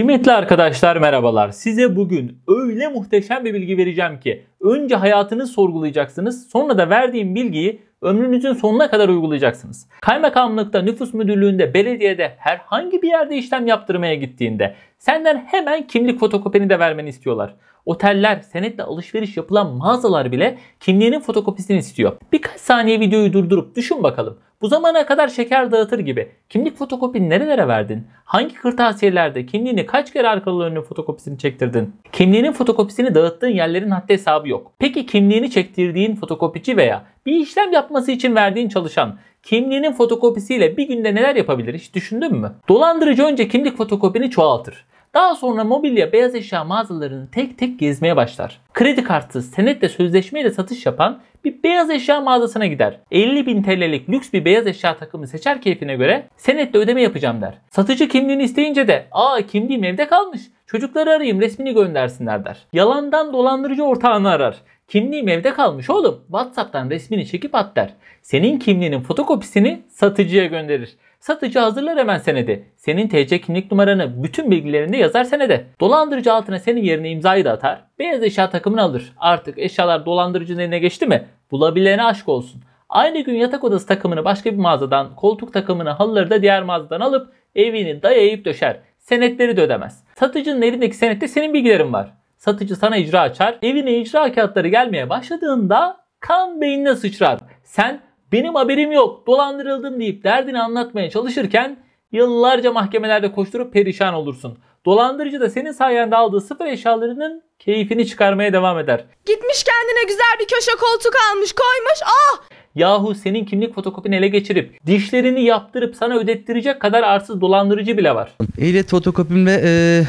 Kıymetli arkadaşlar merhabalar. Size bugün öyle muhteşem bir bilgi vereceğim ki önce hayatını sorgulayacaksınız sonra da verdiğim bilgiyi ömrünüzün sonuna kadar uygulayacaksınız. Kaymakamlıkta, nüfus müdürlüğünde, belediyede herhangi bir yerde işlem yaptırmaya gittiğinde senden hemen kimlik fotokopini de vermeni istiyorlar oteller, senetle alışveriş yapılan mağazalar bile kimliğinin fotokopisini istiyor. Birkaç saniye videoyu durdurup düşün bakalım. Bu zamana kadar şeker dağıtır gibi kimlik fotokopini nerelere verdin? Hangi kırtasiyelerde kimliğini kaç kere arkalı önlü fotokopisini çektirdin? Kimliğinin fotokopisini dağıttığın yerlerin hatta hesabı yok. Peki kimliğini çektirdiğin fotokopici veya bir işlem yapması için verdiğin çalışan kimliğinin fotokopisiyle bir günde neler yapabilir hiç düşündün mü? Dolandırıcı önce kimlik fotokopini çoğaltır. Daha sonra mobilya beyaz eşya mağazalarını tek tek gezmeye başlar. Kredi kartı, senetle sözleşmeyle satış yapan bir beyaz eşya mağazasına gider. 50 bin TL'lik lüks bir beyaz eşya takımı seçer keyfine göre senetle ödeme yapacağım der. Satıcı kimliğini isteyince de aa kimliğim evde kalmış Çocukları arayayım resmini göndersinler der. Yalandan dolandırıcı ortağını arar. Kimliğim evde kalmış oğlum. Whatsapp'tan resmini çekip at der. Senin kimliğinin fotokopisini satıcıya gönderir. Satıcı hazırlar hemen senedi. Senin TC kimlik numaranı bütün bilgilerinde yazar senede. Dolandırıcı altına senin yerine imzayı da atar. Beyaz eşya takımını alır. Artık eşyalar dolandırıcının eline geçti mi? Bulabilene aşk olsun. Aynı gün yatak odası takımını başka bir mağazadan, koltuk takımını halıları da diğer mağazadan alıp evini dayayıp döşer senetleri de ödemez. Satıcının elindeki senette senin bilgilerin var. Satıcı sana icra açar. Evine icra kağıtları gelmeye başladığında kan beynine sıçrar. Sen benim haberim yok dolandırıldım deyip derdini anlatmaya çalışırken yıllarca mahkemelerde koşturup perişan olursun. Dolandırıcı da senin sayende aldığı sıfır eşyalarının keyfini çıkarmaya devam eder. Gitmiş kendine güzel bir köşe koltuk almış koymuş. Ah Yahu senin kimlik fotokopini ele geçirip dişlerini yaptırıp sana ödettirecek kadar arsız dolandırıcı bile var. Ehliyet fotokopimle ee,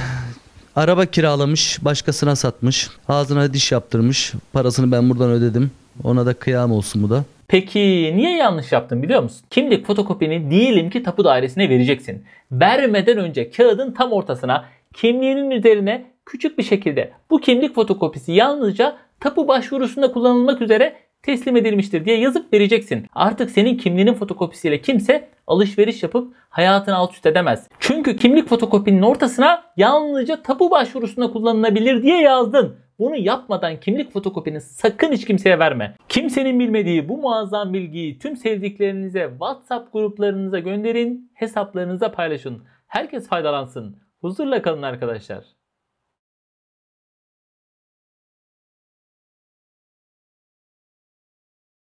araba kiralamış, başkasına satmış. Ağzına diş yaptırmış. Parasını ben buradan ödedim. Ona da kıyam olsun bu da. Peki niye yanlış yaptın biliyor musun? Kimlik fotokopini diyelim ki tapu dairesine vereceksin. Vermeden önce kağıdın tam ortasına kimliğinin üzerine küçük bir şekilde bu kimlik fotokopisi yalnızca tapu başvurusunda kullanılmak üzere teslim edilmiştir diye yazıp vereceksin. Artık senin kimliğinin fotokopisiyle kimse alışveriş yapıp hayatını alt üst edemez. Çünkü kimlik fotokopinin ortasına yalnızca tapu başvurusunda kullanılabilir diye yazdın. Bunu yapmadan kimlik fotokopini sakın hiç kimseye verme. Kimsenin bilmediği bu muazzam bilgiyi tüm sevdiklerinize, WhatsApp gruplarınıza gönderin, hesaplarınıza paylaşın. Herkes faydalansın. Huzurla kalın arkadaşlar.